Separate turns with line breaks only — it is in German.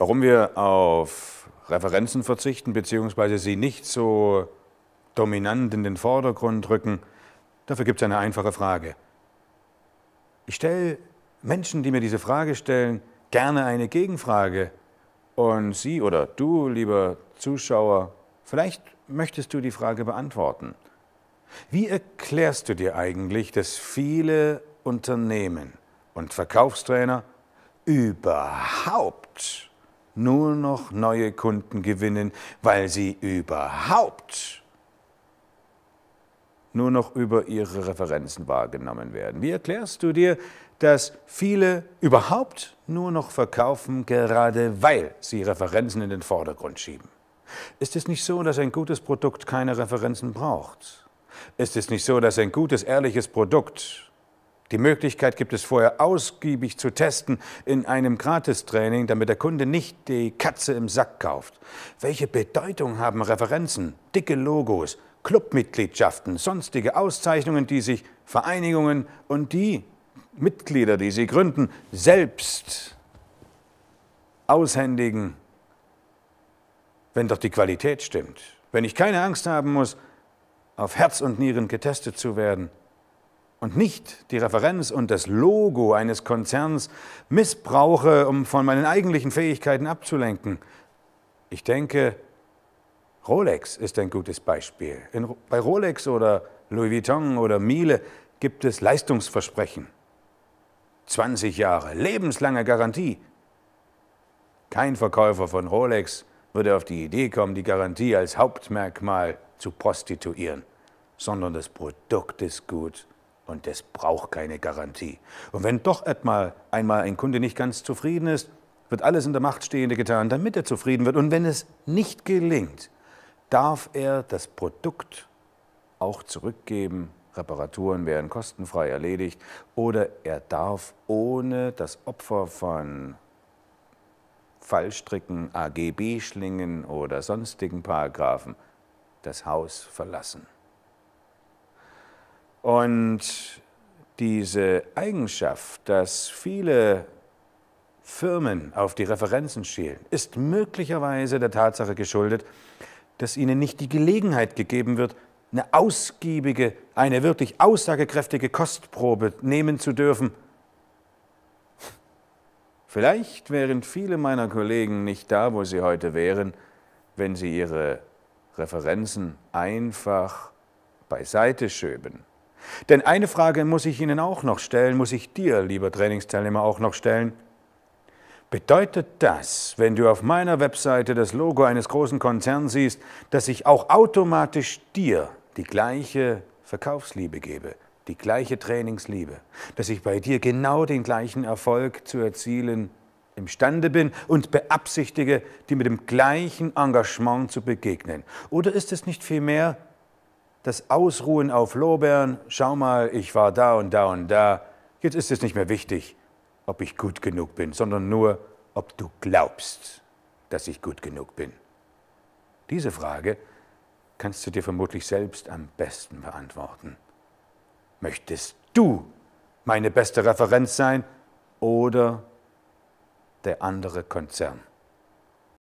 Warum wir auf Referenzen verzichten bzw. sie nicht so dominant in den Vordergrund rücken, dafür gibt es eine einfache Frage. Ich stelle Menschen, die mir diese Frage stellen, gerne eine Gegenfrage. Und Sie oder du, lieber Zuschauer, vielleicht möchtest du die Frage beantworten. Wie erklärst du dir eigentlich, dass viele Unternehmen und Verkaufstrainer überhaupt nur noch neue Kunden gewinnen, weil sie überhaupt nur noch über ihre Referenzen wahrgenommen werden. Wie erklärst du dir, dass viele überhaupt nur noch verkaufen, gerade weil sie Referenzen in den Vordergrund schieben? Ist es nicht so, dass ein gutes Produkt keine Referenzen braucht? Ist es nicht so, dass ein gutes, ehrliches Produkt die Möglichkeit gibt es vorher ausgiebig zu testen in einem Gratistraining, damit der Kunde nicht die Katze im Sack kauft. Welche Bedeutung haben Referenzen, dicke Logos, Clubmitgliedschaften, sonstige Auszeichnungen, die sich Vereinigungen und die Mitglieder, die sie gründen, selbst aushändigen, wenn doch die Qualität stimmt? Wenn ich keine Angst haben muss, auf Herz und Nieren getestet zu werden, und nicht die Referenz und das Logo eines Konzerns missbrauche, um von meinen eigentlichen Fähigkeiten abzulenken. Ich denke, Rolex ist ein gutes Beispiel. In, bei Rolex oder Louis Vuitton oder Miele gibt es Leistungsversprechen. 20 Jahre, lebenslange Garantie. Kein Verkäufer von Rolex würde auf die Idee kommen, die Garantie als Hauptmerkmal zu prostituieren, sondern das Produkt ist gut und es braucht keine Garantie. Und wenn doch etmal einmal ein Kunde nicht ganz zufrieden ist, wird alles in der Macht Stehende getan, damit er zufrieden wird. Und wenn es nicht gelingt, darf er das Produkt auch zurückgeben. Reparaturen werden kostenfrei erledigt. Oder er darf ohne das Opfer von Fallstricken, AGB-Schlingen oder sonstigen Paragraphen das Haus verlassen. Und diese Eigenschaft, dass viele Firmen auf die Referenzen schielen, ist möglicherweise der Tatsache geschuldet, dass ihnen nicht die Gelegenheit gegeben wird, eine ausgiebige, eine wirklich aussagekräftige Kostprobe nehmen zu dürfen. Vielleicht wären viele meiner Kollegen nicht da, wo sie heute wären, wenn sie ihre Referenzen einfach beiseite schöben. Denn eine Frage muss ich Ihnen auch noch stellen, muss ich dir, lieber Trainingsteilnehmer, auch noch stellen. Bedeutet das, wenn du auf meiner Webseite das Logo eines großen Konzerns siehst, dass ich auch automatisch dir die gleiche Verkaufsliebe gebe, die gleiche Trainingsliebe, dass ich bei dir genau den gleichen Erfolg zu erzielen imstande bin und beabsichtige, dir mit dem gleichen Engagement zu begegnen? Oder ist es nicht vielmehr das Ausruhen auf Lorbeeren, schau mal, ich war da und da und da, jetzt ist es nicht mehr wichtig, ob ich gut genug bin, sondern nur, ob du glaubst, dass ich gut genug bin. Diese Frage kannst du dir vermutlich selbst am besten beantworten. Möchtest du meine beste Referenz sein oder der andere Konzern?